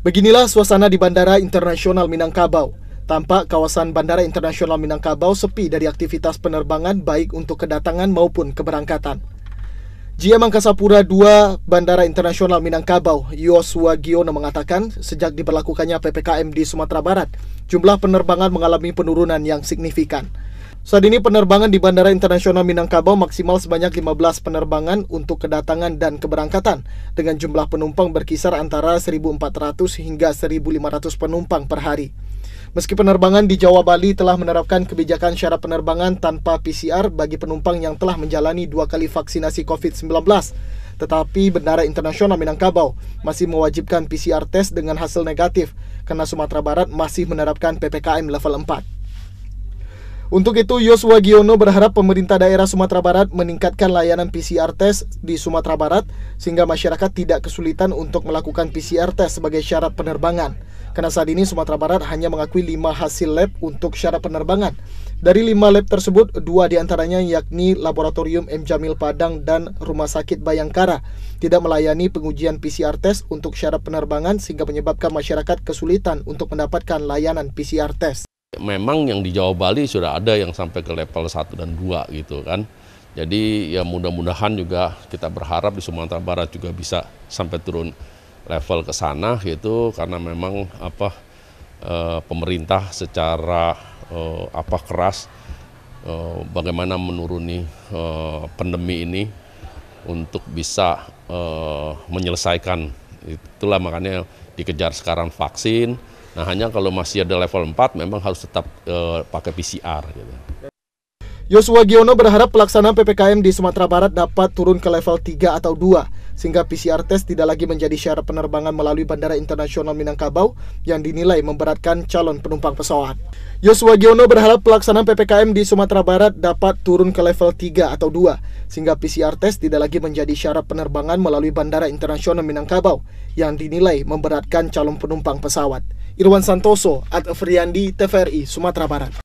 Beginilah suasana di Bandara Internasional Minangkabau. Tampak kawasan Bandara Internasional Minangkabau sepi dari aktivitas penerbangan baik untuk kedatangan maupun keberangkatan. GM Angkasa Pura II Bandara Internasional Minangkabau, Yosua Giono mengatakan, sejak diberlakukannya PPKM di Sumatera Barat, jumlah penerbangan mengalami penurunan yang signifikan. Saat ini penerbangan di Bandara Internasional Minangkabau maksimal sebanyak 15 penerbangan untuk kedatangan dan keberangkatan dengan jumlah penumpang berkisar antara 1.400 hingga 1.500 penumpang per hari. Meski penerbangan di Jawa Bali telah menerapkan kebijakan syarat penerbangan tanpa PCR bagi penumpang yang telah menjalani dua kali vaksinasi COVID-19, tetapi Bandara Internasional Minangkabau masih mewajibkan PCR test dengan hasil negatif karena Sumatera Barat masih menerapkan PPKM level 4. Untuk itu, Yosua Giono berharap pemerintah daerah Sumatera Barat meningkatkan layanan PCR test di Sumatera Barat sehingga masyarakat tidak kesulitan untuk melakukan PCR test sebagai syarat penerbangan. Karena saat ini Sumatera Barat hanya mengakui 5 hasil lab untuk syarat penerbangan. Dari 5 lab tersebut, dua diantaranya yakni Laboratorium M. Jamil Padang dan Rumah Sakit Bayangkara tidak melayani pengujian PCR test untuk syarat penerbangan sehingga menyebabkan masyarakat kesulitan untuk mendapatkan layanan PCR test. Memang yang di Jawa Bali sudah ada yang sampai ke level 1 dan 2 gitu kan. Jadi ya mudah-mudahan juga kita berharap di Sumatera Barat juga bisa sampai turun level ke sana gitu karena memang apa e, pemerintah secara e, apa keras e, bagaimana menuruni e, pandemi ini untuk bisa e, menyelesaikan itulah makanya dikejar sekarang vaksin Nah hanya kalau masih ada level 4 memang harus tetap uh, pakai PCR. Gitu. Yosua Giono berharap pelaksanaan PPKM di Sumatera Barat dapat turun ke level 3 atau 2, sehingga PCR test tidak lagi menjadi syarat penerbangan melalui Bandara Internasional Minangkabau yang dinilai memberatkan calon penumpang pesawat. Yosua Giono berharap pelaksanaan PPKM di Sumatera Barat dapat turun ke level 3 atau 2, sehingga PCR test tidak lagi menjadi syarat penerbangan melalui Bandara Internasional Minangkabau yang dinilai memberatkan calon penumpang pesawat. Irwan Santoso, Ad Friandi, TVRI, Sumatera Barat.